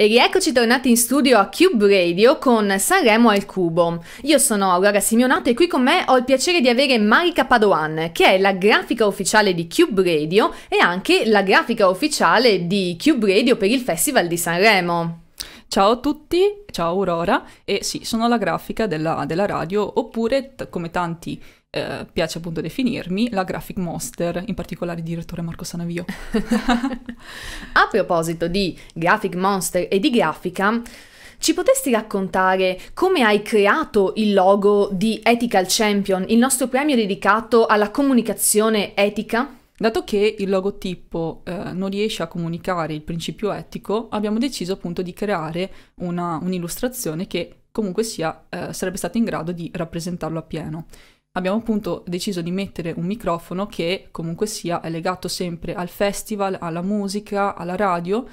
E rieccoci tornati in studio a Cube Radio con Sanremo al Cubo. Io sono Aurora Simeonato e qui con me ho il piacere di avere Marica Padoan, che è la grafica ufficiale di Cube Radio e anche la grafica ufficiale di Cube Radio per il Festival di Sanremo. Ciao a tutti, ciao Aurora e sì, sono la grafica della, della radio oppure, come tanti eh, piace appunto definirmi, la graphic monster, in particolare il direttore Marco Sanavio. a proposito di graphic monster e di grafica, ci potresti raccontare come hai creato il logo di Ethical Champion, il nostro premio dedicato alla comunicazione etica? Dato che il logotipo eh, non riesce a comunicare il principio etico, abbiamo deciso appunto di creare una, un'illustrazione che comunque sia, eh, sarebbe stata in grado di rappresentarlo appieno. Abbiamo appunto deciso di mettere un microfono che comunque sia è legato sempre al festival, alla musica, alla radio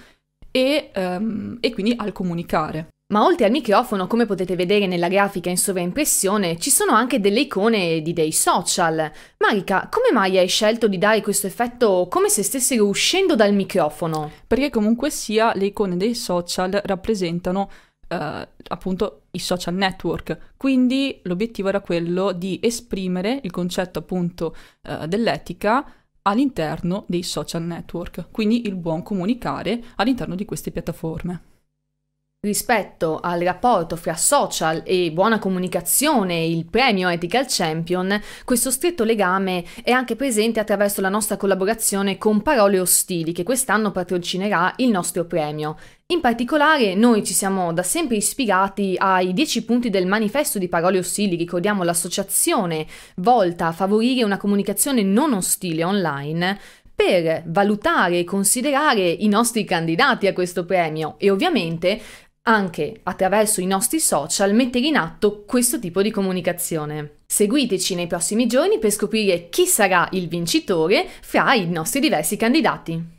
e, ehm, e quindi al comunicare. Ma oltre al microfono, come potete vedere nella grafica in sovraimpressione, ci sono anche delle icone di dei social. Marika, come mai hai scelto di dare questo effetto come se stessero uscendo dal microfono? Perché comunque sia le icone dei social rappresentano eh, appunto i social network, quindi l'obiettivo era quello di esprimere il concetto appunto eh, dell'etica all'interno dei social network, quindi il buon comunicare all'interno di queste piattaforme rispetto al rapporto fra social e buona comunicazione, il premio Ethical Champion, questo stretto legame è anche presente attraverso la nostra collaborazione con Parole Ostili, che quest'anno patrocinerà il nostro premio. In particolare noi ci siamo da sempre ispirati ai 10 punti del manifesto di Parole Ostili, ricordiamo l'associazione volta a favorire una comunicazione non ostile online, per valutare e considerare i nostri candidati a questo premio e ovviamente anche attraverso i nostri social mettere in atto questo tipo di comunicazione. Seguiteci nei prossimi giorni per scoprire chi sarà il vincitore fra i nostri diversi candidati.